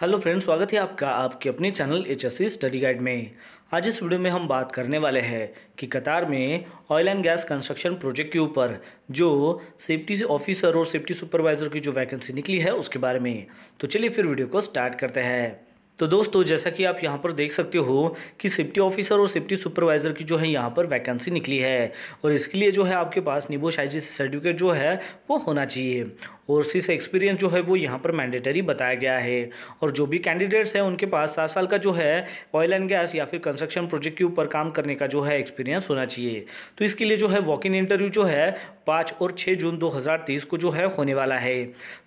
hello friends स्वागत है आपका आपके अपने चैनल एच स्टडी गाइड में आज इस वीडियो में हम बात करने वाले हैं कि कतार में oil and gas construction project के ऊपर जो सेफ्टी ऑफिसर और सेफ्टी सुपरवाइज़र की जो वैकेंसी निकली है उसके बारे में तो चलिए फिर वीडियो को स्टार्ट करते हैं तो दोस्तों जैसा कि आप यहाँ पर देख सकते हो कि सेफ्टी ऑफिसर और सेफ्टी सुपरवाइज़र की जो है यहाँ पर वैकेंसी निकली है और इसके लिए जो है आपके पास निबोश आई सर्टिफिकेट जो है वो होना चाहिए ओवरसीज एक्सपीरियंस जो है वो यहाँ पर मैंडेटरी बताया गया है और जो भी कैंडिडेट्स हैं उनके पास सात साल का जो है ऑयल एंड गैस या फिर कंस्ट्रक्शन प्रोजेक्ट के ऊपर काम करने का जो है एक्सपीरियंस होना चाहिए तो इसके लिए जो है वॉक इन इंटरव्यू जो है पाँच और छः जून दो को जो है होने वाला है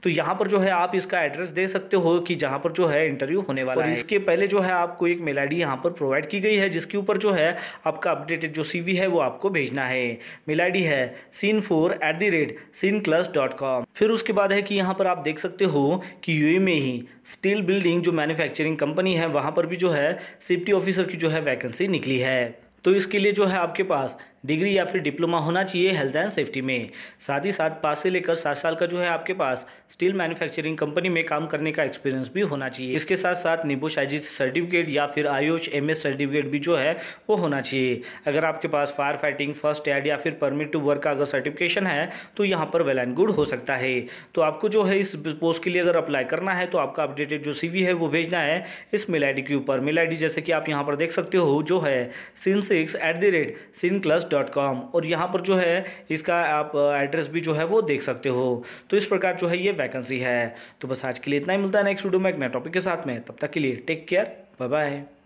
तो यहाँ पर जो है आप इसका एड्रेस दे सकते हो कि जहाँ पर जो है इंटरव्यू होने वाला है इसके पहले जो है आपको एक मेल आई यहाँ पर प्रोवाइड की गई है जिसके ऊपर जो है आपका अपडेटेड जो सी है वो आपको भेजना है मेल आई है scene four at the rate scene class dot com फिर उसके उसके बाद है कि यहाँ पर आप देख सकते हो कि यूए में ही स्टील बिल्डिंग जो मैन्युफैक्चरिंग कंपनी है वहाँ पर भी जो है सेफ्टी ऑफिसर की जो है वैकेंसी निकली है तो इसके लिए जो है आपके पास डिग्री या फिर डिप्लोमा होना चाहिए हेल्थ एंड सेफ्टी में साथ ही साथ पाँच से लेकर सात साल का जो है आपके पास स्टील मैन्युफैक्चरिंग कंपनी में काम करने का एक्सपीरियंस भी होना चाहिए इसके साथ साथ निबोशाइजिस सर्टिफिकेट या फिर आयुष एम सर्टिफिकेट भी जो है वो होना चाहिए अगर आपके पास फायर फाइटिंग फर्स्ट एड या फिर परमिट टू वर्क का अगर सर्टिफिकेशन है तो यहाँ पर वेल एंड गुड हो सकता है तो आपको जो है इस पोस्ट के लिए अगर अप्लाई करना है तो आपका अपडेटेड जो सी है वो भेजना है इस मेल आई के ऊपर मेल आई जैसे कि आप यहाँ पर देख सकते हो जो है sin six at the rate sin class dot com और यहाँ पर जो है इसका आप एड्रेस भी जो है वो देख सकते हो तो इस प्रकार जो है ये वैकेंसी है तो बस आज के लिए इतना ही मिलता है नेक्स्ट वीडियो में एक नए टॉपिक के साथ में तब तक के लिए टेक केयर बाय बाय